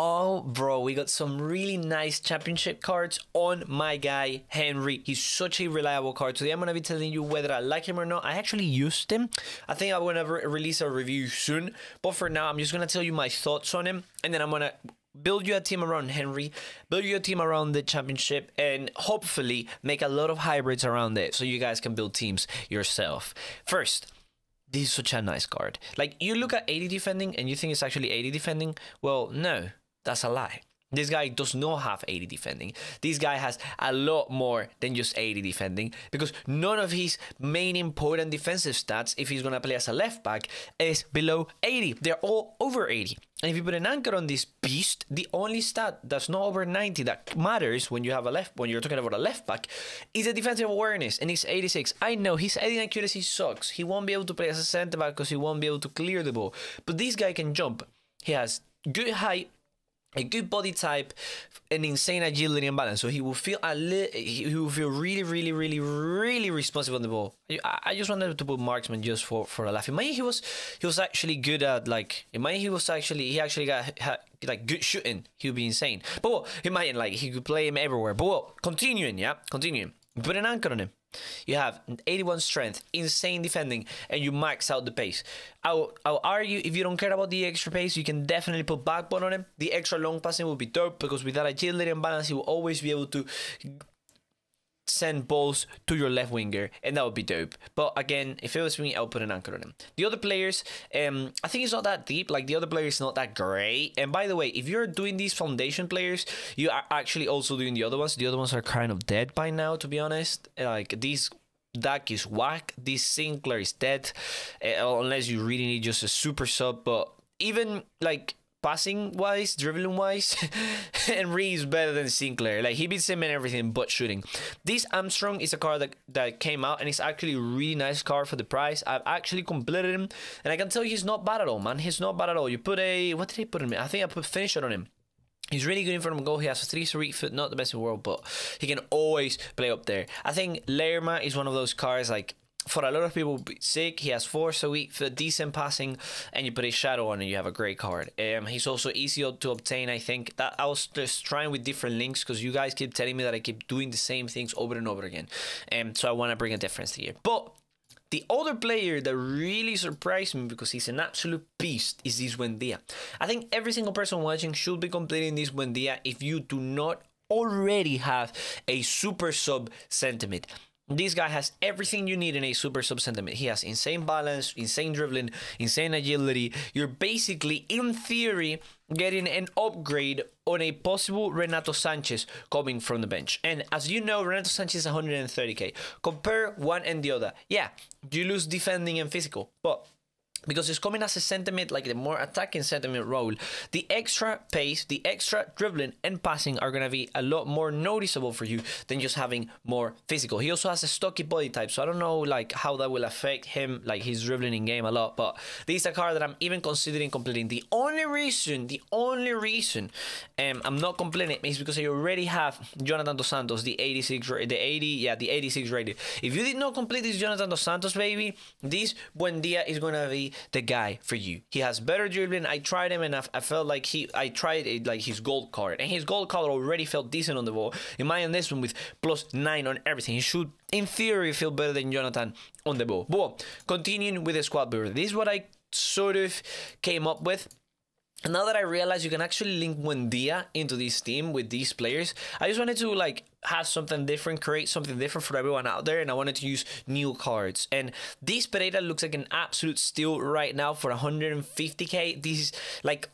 Oh, bro, we got some really nice championship cards on my guy, Henry. He's such a reliable card. Today, I'm going to be telling you whether I like him or not. I actually used him. I think I'm going to re release a review soon. But for now, I'm just going to tell you my thoughts on him. And then I'm going to build you a team around Henry, build your team around the championship, and hopefully make a lot of hybrids around it so you guys can build teams yourself. First, this is such a nice card. Like, you look at 80 defending and you think it's actually 80 defending. Well, no. That's a lie. This guy does not have 80 defending. This guy has a lot more than just 80 defending because none of his main important defensive stats, if he's going to play as a left back, is below 80. They're all over 80. And if you put an anchor on this beast, the only stat that's not over 90 that matters when you have a left when you're talking about a left back is a defensive awareness, and he's 86. I know his heading accuracy sucks. He won't be able to play as a centre back because he won't be able to clear the ball. But this guy can jump. He has good height a good body type, an insane agility and balance. So he will feel a li- he will feel really, really, really, really responsive on the ball. I, I just wanted to put marksman just for for a laugh. Imagine he was he was actually good at like imagine he was actually he actually got had, like good shooting. He would be insane. But well, imagine like he could play him everywhere. But well, continuing, yeah, continuing. Put an anchor on him. You have 81 strength, insane defending, and you max out the pace. I'll, I'll argue if you don't care about the extra pace, you can definitely put backbone on him. The extra long passing will be dope because with that agility and balance, he will always be able to send balls to your left winger, and that would be dope. But again, if it was me, I would put an anchor on him. The other players, um, I think it's not that deep. Like the other player is not that great. And by the way, if you're doing these foundation players, you are actually also doing the other ones. The other ones are kind of dead by now, to be honest. Like these Duck is whack. This Sinclair is dead, uh, unless you really need just a super sub. But even like passing wise, dribbling wise, and Reeves better than Sinclair. Like he beats him in everything but shooting. This Armstrong is a car that, that came out and it's actually a really nice car for the price. I've actually completed him and I can tell he's not bad at all, man. He's not bad at all. You put a what did he put in me? I think I put finisher on him. He's really good in front of goal. He has a 3 3 foot, not the best in the world, but he can always play up there. I think Lerma is one of those cars like for a lot of people sick. He has four, so he for decent passing, and you put a shadow on, and you have a great card. Um, he's also easier to obtain. I think that I was just trying with different links because you guys keep telling me that I keep doing the same things over and over again, and um, so I want to bring a difference here. But the other player that really surprised me because he's an absolute beast is this Wendia. I think every single person watching should be completing this Wendia if you do not already have a super sub sentiment. This guy has everything you need in a super sub sentiment. He has insane balance, insane dribbling, insane agility. You're basically, in theory, getting an upgrade on a possible Renato Sanchez coming from the bench. And as you know, Renato Sanchez is 130k. Compare one and the other. Yeah, you lose defending and physical, but because it's coming as a sentiment like the more attacking sentiment role the extra pace the extra dribbling and passing are going to be a lot more noticeable for you than just having more physical he also has a stocky body type so i don't know like how that will affect him like he's dribbling in game a lot but this is a card that i'm even considering completing the only reason the only reason um, i'm not completing it is because i already have jonathan dos santos the 86 the 80 yeah the 86 rated if you did not complete this jonathan dos santos baby this buen dia is going to be the guy for you. He has better dribbling. I tried him and I, felt like he, I tried it, eh, like his gold card and his gold card already felt decent on the ball. Imagine this one with plus nine on everything. He should, in theory, feel better than Jonathan on the ball. But continuing with the squad builder, this is what I sort of came up with. now that I realize you can actually link Wendia into this team with these players, I just wanted to like has something different, create something different for everyone out there, and I wanted to use new cards. And this Pereira looks like an absolute steal right now for 150k. This is like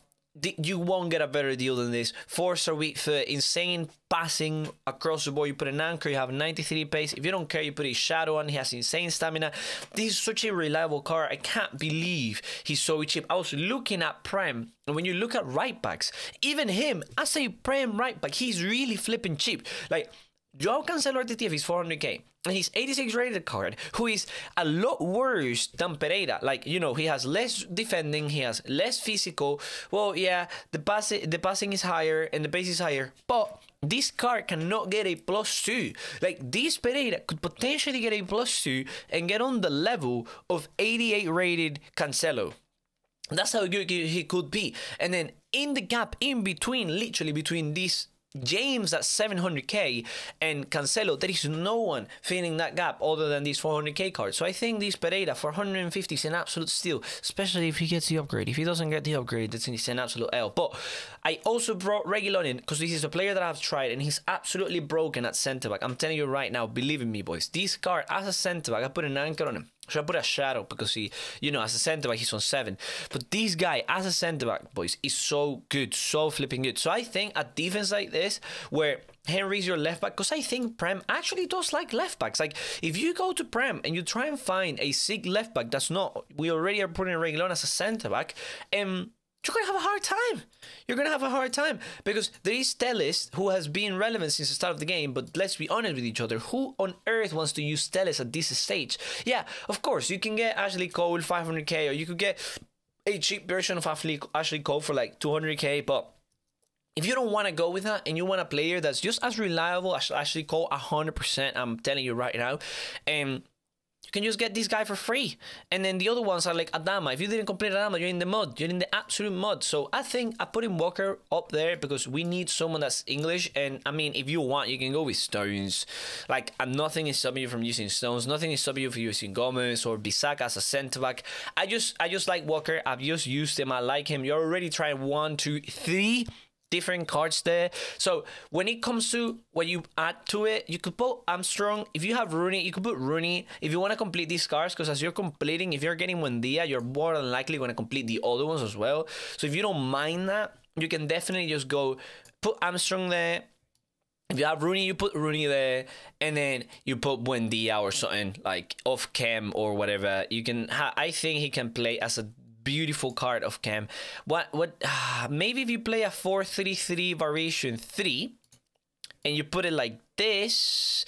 you won't get a better deal than this. Four star with insane passing across the board. You put an anchor, you have 93 pace. If you don't care, you put a shadow on. He has insane stamina. This is such a reliable car. I can't believe he's so cheap. I was looking at Prime, and when you look at right backs, even him, I say Prime right back, he's really flipping cheap. Like, Joao Cancelo RTTF is 400k. And he's 86 rated card, who is a lot worse than Pereira. Like, you know, he has less defending, he has less physical. Well, yeah, the, pass, the passing is higher and the pace is higher. But this card cannot get a plus two. Like, this Pereira could potentially get a plus two and get on the level of 88 rated Cancelo. That's how good he could be. And then in the gap in between, literally between these James at 700k and Cancelo, there is no one filling that gap other than these 400k cards. So I think this Pereira 450 is an absolute steal, especially if he gets the upgrade. If he doesn't get the upgrade, that's an absolute L. But I also brought Regulon in because this is a player that I've tried and he's absolutely broken at centre back. I'm telling you right now, believe in me, boys. This card as a centre back, I put an anchor on him. Should I put a shadow because he, you know, as a centre back, he's on seven. But this guy, as a centre back, boys, is so good, so flipping good. So I think a defense like this, where Henry's your left back, because I think Prem actually does like left backs. Like if you go to Prem and you try and find a sick left back that's not, we already are putting Reguilon as a centre back, and um, you're going to have a hard time. You're going to have a hard time because there is Teles who has been relevant since the start of the game, but let's be honest with each other. Who on earth wants to use Teles at this stage? Yeah, of course, you can get Ashley Cole 500k or you could get a cheap version of Ashley Cole for like 200k, but if you don't want to go with that and you want a player that's just as reliable as Ashley Cole 100%, I'm telling you right now, and um, you can just get this guy for free. And then the other ones are like Adama. If you didn't complete Adama, you're in the mud. You're in the absolute mud. So I think I put him Walker up there because we need someone that's English. And I mean, if you want, you can go with Stones. Like, I'm nothing is stopping you from using Stones. Nothing is stopping you from using Gomez or Bisaka as a centre back. I just, I just like Walker. I've just used him. I like him. You're already trying one, two, three different cards there. So when it comes to what you add to it, you could put Armstrong. If you have Rooney, you could put Rooney. If you want to complete these cards, because as you're completing, if you're getting Wendia, you're more than likely going to complete the other ones as well. So if you don't mind that, you can definitely just go put Armstrong there. If you have Rooney, you put Rooney there, and then you put Buendia or something like off cam or whatever. You can, I think he can play as a beautiful card of Cam. What what? Ah, maybe if you play a four three three variation three, and you put it like this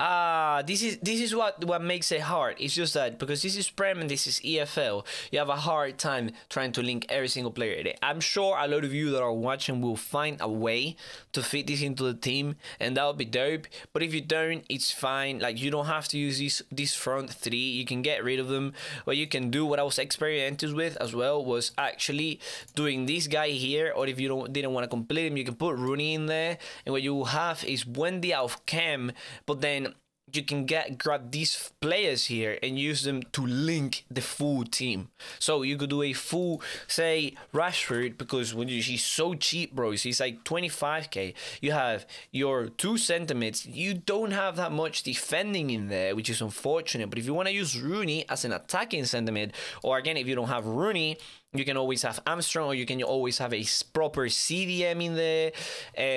uh, this is this is what what makes it hard. It's just that because this is Prem and this is EFL, you have a hard time trying to link every single player. I'm sure a lot of you that are watching will find a way to fit this into the team, and that would be dope. But if you don't, it's fine. Like you don't have to use this this front three. You can get rid of them. What you can do, what I was experimenting with as well, was actually doing this guy here. Or if you don't didn't want to complete him, you can put Rooney in there, and what you have is Wendy out of cam, but then you can get grab these players here and use them to link the full team. So you could do a full, say Rashford, because when you, he's so cheap, bro, he's like 25k. You have your two centimeters. You don't have that much defending in there, which is unfortunate. But if you want to use Rooney as an attacking sentiment, or again, if you don't have Rooney, you can always have Armstrong, or you can always have a proper CDM in there.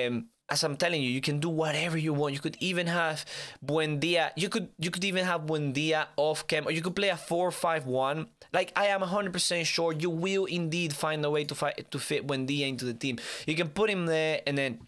Um, as I'm telling you, you can do whatever you want. You could even have Buendia. You could you could even have Buendia off cam, or you could play a four-five-one. Like I am 100% sure you will indeed find a way to fight to fit Buendia into the team. You can put him there and then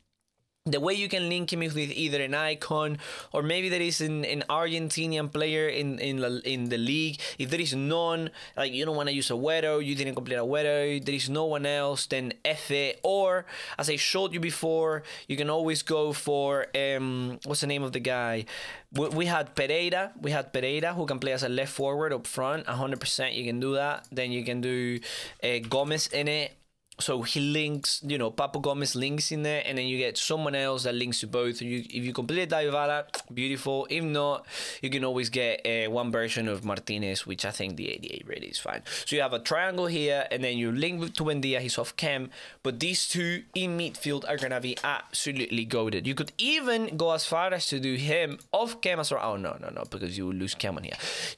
the way you can link him is with either an icon or maybe there is an, an Argentinian player in in, in the league. If there is none, like you don't want to use a Agüero, you didn't complete a Agüero, there is no one else, then F. Or, as I showed you before, you can always go for, um, what's the name of the guy? We, we had Pereira, we had Pereira who can play as a left forward up front, 100%, you can do that. Then you can do uh, Gomez in it so he links, you know, Papo Gomez links in there, and then you get someone else that links to both. You, if you complete Daivala, beautiful. If not, you can always get uh, one version of Martinez, which I think the 88 rate is fine. So you have a triangle here, and then you link with Wendia, he's off cam. But these two in midfield are going to be absolutely goaded. You could even go as far as to do him off cam as well. Oh, no, no, no, because you will lose cam on here.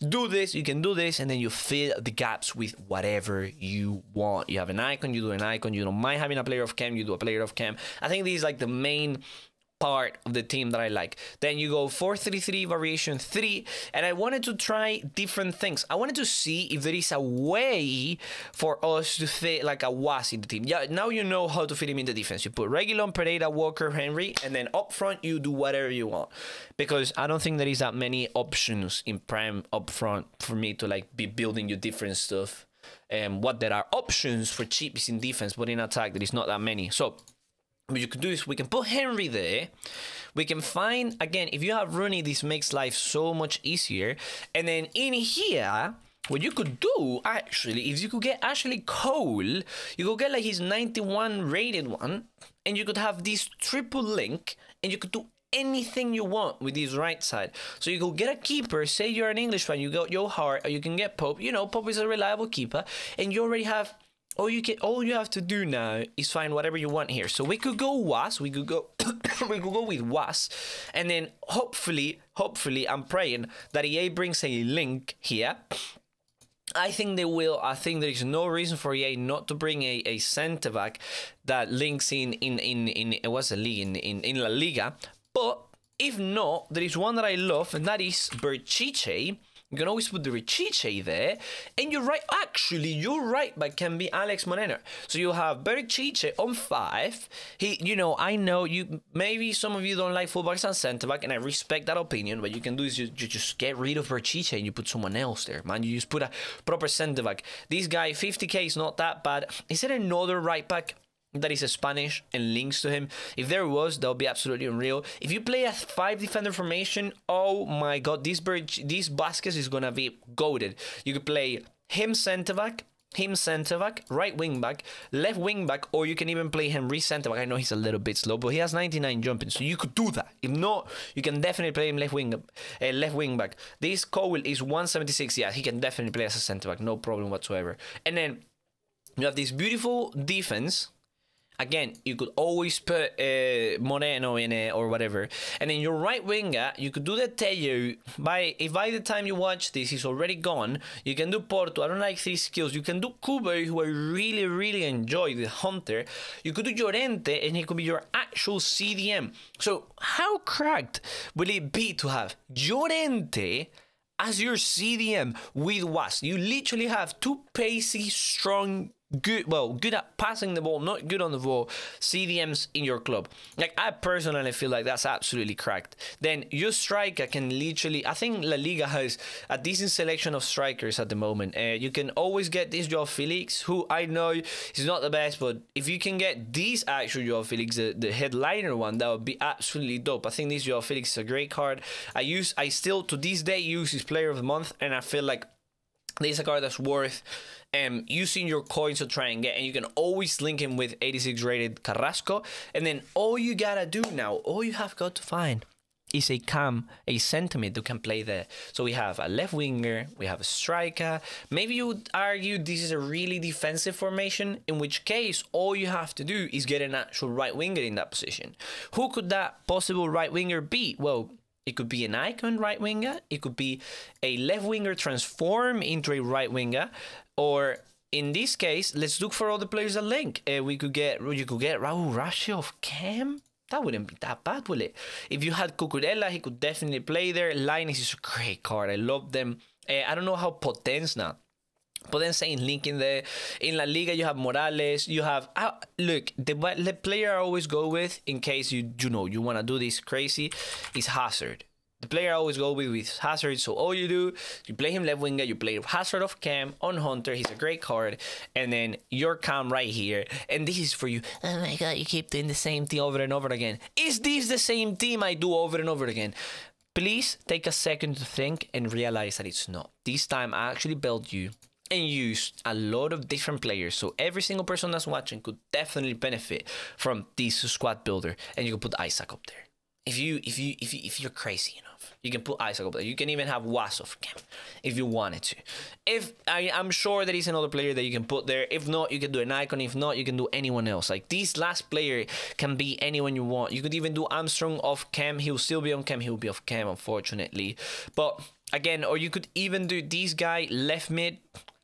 Do this, you can do this, and then you fill the gaps with whatever you want. You have an icon, you do an icon icon. You don't mind having a player of Cam. You do a player of Cam. I think this is like the main part of the team that I like. Then you go 433 variation 3 and I wanted to try different things. I wanted to see if there is a way for us to fit like a was in the team. Yeah, now you know how to fit him in the defense. You put Regulon, Pereira, Walker, Henry and then up front you do whatever you want. Because I don't think there is that many options in prime up front for me to like be building you different stuff um, what there are options for cheapies in defense, but in attack there is not that many. So what you can do is we can put Henry there. We can find again if you have Rooney, this makes life so much easier. And then in here, what you could do actually is you could get Ashley Cole, you could get like his 91 rated one, and you could have this triple link, and you could do anything you want with his right side. So you go get a keeper, say you're an Englishman, you got your heart, or you can get Pope. You know, Pope is a reliable keeper, and you already have all you can all you have to do now is find whatever you want here. So we could go was, we could go we could go with was, and then hopefully, hopefully I'm praying that EA brings a link here. I think they will. I think there is no reason for EA not to bring a, a centre back that links in in in in it was a league in, in in La Liga but if not, there is one that I love, and that is Berchiche. You can always put the Richiche there. And you're right, actually, you're right, but can be Alex Moreno. So you have Berchiche on five. He, you know, I know you maybe some of you don't like fullbacks and center back, and I respect that opinion. What you can do is you, you just get rid of Berchiche and you put someone else there, man. You just put a proper center back. This guy, 50k is not that bad. Is it another right back? that is Spanish and links to him. If there was, that would be absolutely unreal. If you play a five defender formation, oh my god, this bridge, this Vasquez is gonna be goaded. You could play him centre back, him centre back, right wing back, left wing back, or you can even play him re centre back. I know he's a little bit slow, but he has 99 jumping, so you could do that. If not, you can definitely play him left wing, uh, left wing back. This Cowell is 176. Yeah, he can definitely play as a centre back, no problem whatsoever. And then you have this beautiful defense again, you could always put uh, Moreno in it or whatever. And then your right winger, you could do the Teo. By if by the time you watch this, he's already gone. You can do Porto. I don't like these skills. You can do Kubo, who I really, really enjoy, the Hunter. You could do Llorente, and he could be your actual CDM. So how cracked will it be to have Llorente? As your CDM with Was, you literally have two pacey, strong good well good at passing the ball not good on the ball cdms in your club like i personally feel like that's absolutely cracked then your striker can literally i think la liga has a decent selection of strikers at the moment uh, you can always get this joao felix who i know is not the best but if you can get this actual joao felix the, the headliner one that would be absolutely dope i think this joao felix is a great card i use i still to this day use his player of the month and i feel like He's a card that's worth um, using your coins to try and get, and you can always link him with 86 rated Carrasco. And then all you gotta do now, all you have got to find is a cam, a sentiment who can play there. So we have a left winger, we have a striker. Maybe you would argue this is a really defensive formation, in which case all you have to do is get an actual right winger in that position. Who could that possible right winger be? Well, it could be an icon right winger. It could be a left winger transform into a right winger. Or in this case, let's look for all the players that link. Uh, we could get you could get Raul Rashi off Cam. That wouldn't be that bad, would it? If you had Cucurella, he could definitely play there. Linus is a great card. I love them. Uh, I don't know how Poten's not but then saying Link in the in La Liga, you have Morales, you have uh, look the the player I always go with in case you you know you wanna do this crazy is Hazard. The player I always go with with Hazard. So all you do, you play him left winger, you play Hazard off cam on Hunter. He's a great card, and then your cam right here. And this is for you. Oh my god, you keep doing the same thing over and over again. Is this the same team I do over and over again? Please take a second to think and realize that it's not. This time I actually built you and use a lot of different players. So every single person that's watching could definitely benefit from this squad builder. And you can put Isaac up there. If you if you if you, if you're crazy enough, you can put Isaac up there. You can even have Wasov camp if you wanted to. If I, I'm sure there is another player that you can put there. If not, you can do an icon. If not, you can do anyone else. Like this last player can be anyone you want. You could even do Armstrong off cam. He'll still be on cam. He'll be off cam, unfortunately. But again, or you could even do this guy left mid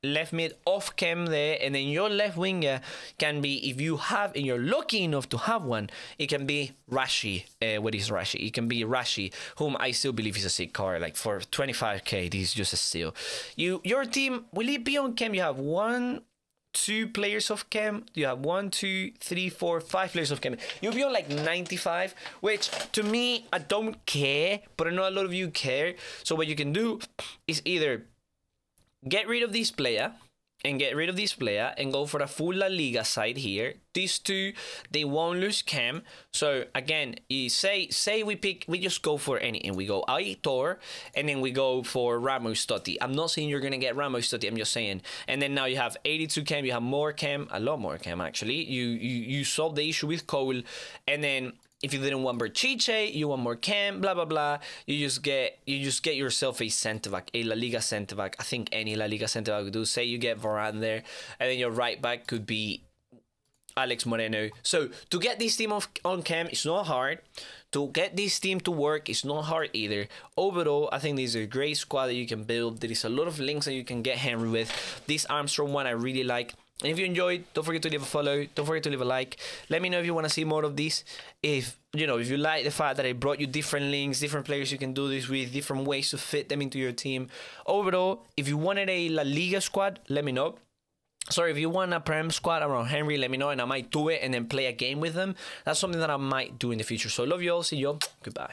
left mid off cam there, and then your left winger can be if you have and you're lucky enough to have one, it can be Rashi. Uh, what is Rashi? It can be Rashi, whom I still believe is a sick car Like for 25k, this is just a steal. You your team will it be on cam? You have one. Two players of cam. You have one, two, three, four, five players of cam. You'll be on like 95, which to me I don't care, but I know a lot of you care. So what you can do is either get rid of this player and get rid of this player and go for a full La Liga side here. These two, they won't lose Cam. So again, say say we pick, we just go for any, and we go Aitor, and then we go for Ramos Totti. I'm not saying you're gonna get Ramos Totti. I'm just saying. And then now you have 82 Cam, you have more Cam, a lot more Cam actually. You you you solve the issue with Cole, and then if you didn't want Berchiche, you want more Kemp, blah blah blah. You just get you just get yourself a centre back, a La Liga centre back. I think any La Liga centre back would do. Say you get Varane there, and then your right back could be Alex Moreno. So to get this team off, on cam, it's not hard. To get this team to work, it's not hard either. Overall, I think this is a great squad that you can build. There is a lot of links that you can get Henry with. This Armstrong one I really like. And if you enjoyed, don't forget to leave a follow. Don't forget to leave a like. Let me know if you want to see more of this. If you know, if you like the fact that I brought you different links, different players you can do this with, different ways to fit them into your team. Overall, if you wanted a La Liga squad, let me know. Sorry, if you want a Prem squad around Henry, let me know and I might do it and then play a game with them. That's something that I might do in the future. So love you all. See you. Goodbye.